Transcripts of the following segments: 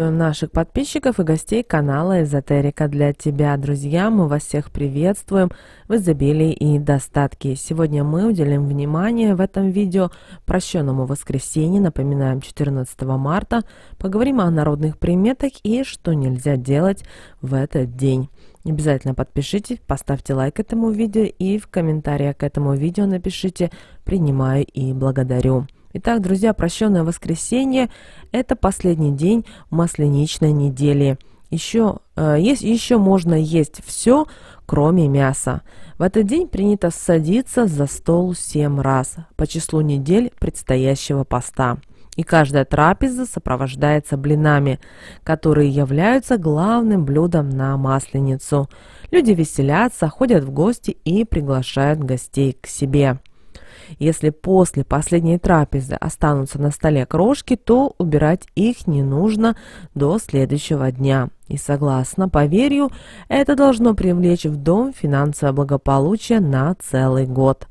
приветствуем наших подписчиков и гостей канала «Эзотерика для тебя». Друзья, мы вас всех приветствуем в изобилии и достатке. Сегодня мы уделим внимание в этом видео прощенному воскресенье, напоминаем, 14 марта. Поговорим о народных приметах и что нельзя делать в этот день. Обязательно подпишитесь, поставьте лайк этому видео и в комментариях к этому видео напишите «Принимаю и благодарю». Итак, друзья, прощенное воскресенье – это последний день масленичной недели. Еще, э, есть, еще можно есть все, кроме мяса. В этот день принято садиться за стол семь раз по числу недель предстоящего поста. И каждая трапеза сопровождается блинами, которые являются главным блюдом на масленицу. Люди веселятся, ходят в гости и приглашают гостей к себе. Если после последней трапезы останутся на столе крошки, то убирать их не нужно до следующего дня. И согласно поверью, это должно привлечь в дом финансовое благополучие на целый год.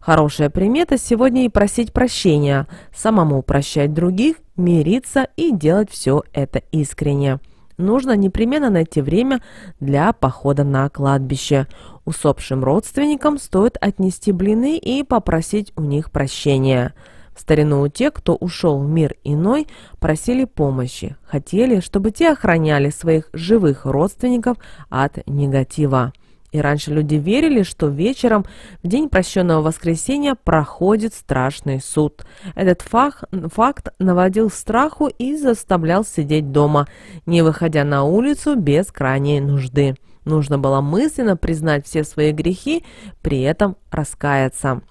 Хорошая примета сегодня и просить прощения, самому прощать других, мириться и делать все это искренне нужно непременно найти время для похода на кладбище. Усопшим родственникам стоит отнести блины и попросить у них прощения. В старину те, кто ушел в мир иной, просили помощи, хотели, чтобы те охраняли своих живых родственников от негатива. И раньше люди верили, что вечером, в день прощенного воскресенья, проходит страшный суд. Этот факт, факт наводил страху и заставлял сидеть дома, не выходя на улицу без крайней нужды. Нужно было мысленно признать все свои грехи, при этом раскаяться.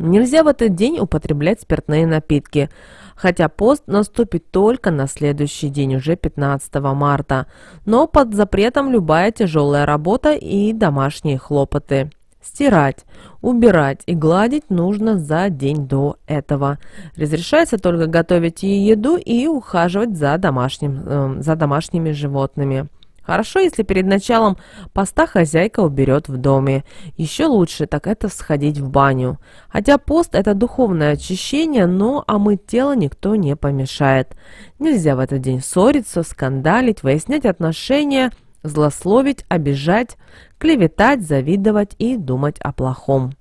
Нельзя в этот день употреблять спиртные напитки, хотя пост наступит только на следующий день, уже 15 марта. Но под запретом любая тяжелая работа и домашние хлопоты. Стирать, убирать и гладить нужно за день до этого. Разрешается только готовить и еду и ухаживать за, домашним, э, за домашними животными. Хорошо, если перед началом поста хозяйка уберет в доме. Еще лучше так это сходить в баню. Хотя пост – это духовное очищение, но а омыть тело никто не помешает. Нельзя в этот день ссориться, скандалить, выяснять отношения, злословить, обижать, клеветать, завидовать и думать о плохом.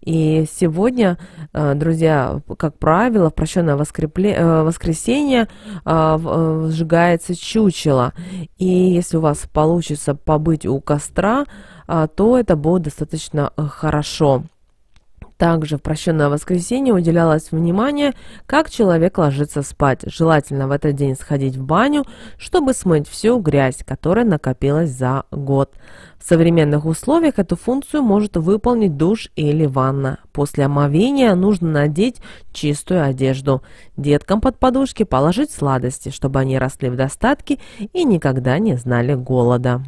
И сегодня, э, друзья, как правило, в прощенное э, воскресенье а, э, сжигается чучело. И если у вас получится побыть у костра, а, то это будет достаточно хорошо. Также в прощенное воскресенье уделялось внимание, как человек ложится спать. Желательно в этот день сходить в баню, чтобы смыть всю грязь, которая накопилась за год. В современных условиях эту функцию может выполнить душ или ванна. После омовения нужно надеть чистую одежду. Деткам под подушки положить сладости, чтобы они росли в достатке и никогда не знали голода.